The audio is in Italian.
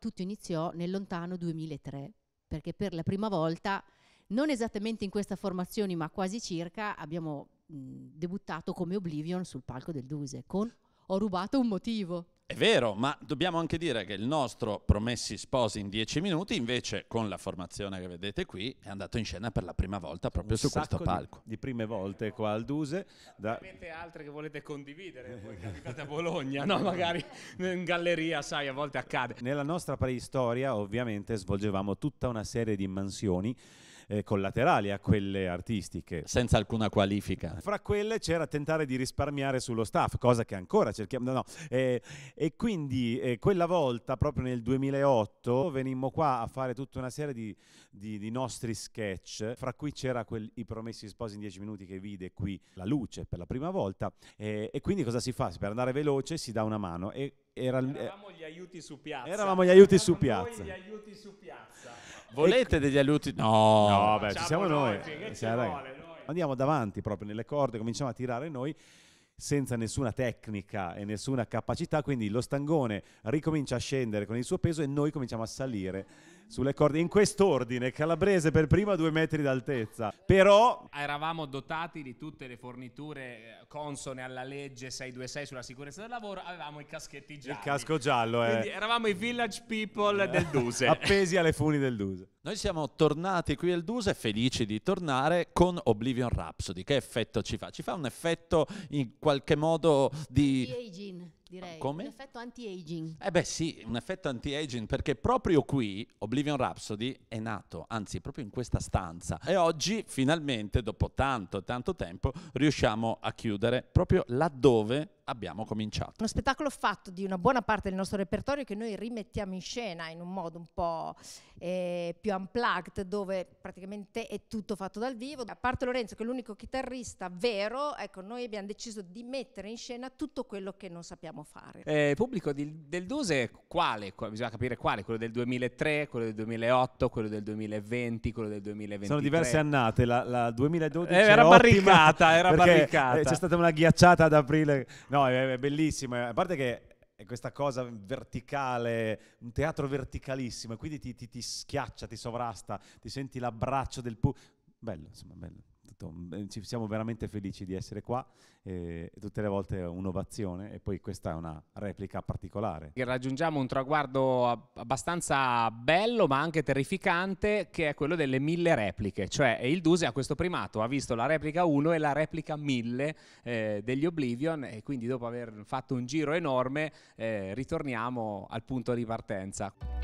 tutto iniziò nel lontano 2003, perché per la prima volta, non esattamente in questa formazione, ma quasi circa, abbiamo mh, debuttato come Oblivion sul palco del Duse con Ho rubato un motivo. È vero, ma dobbiamo anche dire che il nostro Promessi Sposi in 10 minuti, invece, con la formazione che vedete qui, è andato in scena per la prima volta proprio Un su questo palco. Di, di, prime volte qua al Duse. Da... altre che volete condividere? Eh, voi capitate a Bologna, no? Magari in galleria, sai, a volte accade. Nella nostra preistoria, ovviamente, svolgevamo tutta una serie di mansioni eh, collaterali a quelle artistiche. Senza alcuna qualifica. Fra quelle c'era tentare di risparmiare sullo staff, cosa che ancora cerchiamo. No, no. Eh, e quindi eh, quella volta, proprio nel 2008, venimmo qua a fare tutta una serie di, di, di nostri sketch, fra cui c'era quel, I Promessi Sposi in 10 minuti che vide qui la luce per la prima volta. Eh, e quindi cosa si fa? Per andare veloce si dà una mano e era, eh, eravamo gli aiuti su piazza. Eravamo gli aiuti su piazza. Gli aiuti su piazza. Volete ecco. degli aiuti? No, no beh, ci siamo noi. noi. Eh, ci vuole, noi. Andiamo davanti proprio nelle corde, cominciamo a tirare noi senza nessuna tecnica e nessuna capacità, quindi lo stangone ricomincia a scendere con il suo peso e noi cominciamo a salire sulle corde, in quest'ordine, Calabrese per prima a due metri d'altezza, però... Eravamo dotati di tutte le forniture eh, consone alla legge 626 sulla sicurezza del lavoro, avevamo i caschetti gialli. Il casco giallo, eh. Quindi eravamo i village people del Duse. Appesi alle funi del Duse. Noi siamo tornati qui al Duse, felici di tornare con Oblivion Rhapsody. Che effetto ci fa? Ci fa un effetto in qualche modo di... Anti-aging, direi. Come? Un effetto anti-aging. Eh beh sì, un effetto anti-aging perché proprio qui Oblivion Rhapsody è nato, anzi proprio in questa stanza. E oggi finalmente, dopo tanto, tanto tempo, riusciamo a chiudere proprio laddove abbiamo cominciato. Uno spettacolo fatto di una buona parte del nostro repertorio che noi rimettiamo in scena in un modo un po' eh, più unplugged, dove praticamente è tutto fatto dal vivo. A parte Lorenzo, che è l'unico chitarrista vero, ecco, noi abbiamo deciso di mettere in scena tutto quello che non sappiamo fare. eh, pubblico di, del Duse quale? bisogna capire quale, quello del 2003, quello del 2008, quello del 2020, quello del 2023. Sono diverse annate, la, la 2012 eh, era, era barricata, era eh, barricata. C'è stata una ghiacciata ad aprile. No, no, è, è bellissimo. A parte che è questa cosa verticale, un teatro verticalissimo, e quindi ti, ti, ti schiaccia, ti sovrasta, ti senti l'abbraccio del pubblico. Bello, insomma, bello molto. Mm, eh, ci siamo veramente felici di essere qua, eh, tutte le volte un'ovazione e poi questa è una replica particolare. raggiungiamo un traguardo abbastanza bello ma anche terrificante che è quello delle mille repliche, cioè il Duse ha questo primato, ha visto la replica 1 e la replica 1000 eh, degli Oblivion e quindi dopo aver fatto un giro enorme eh, ritorniamo al punto di partenza.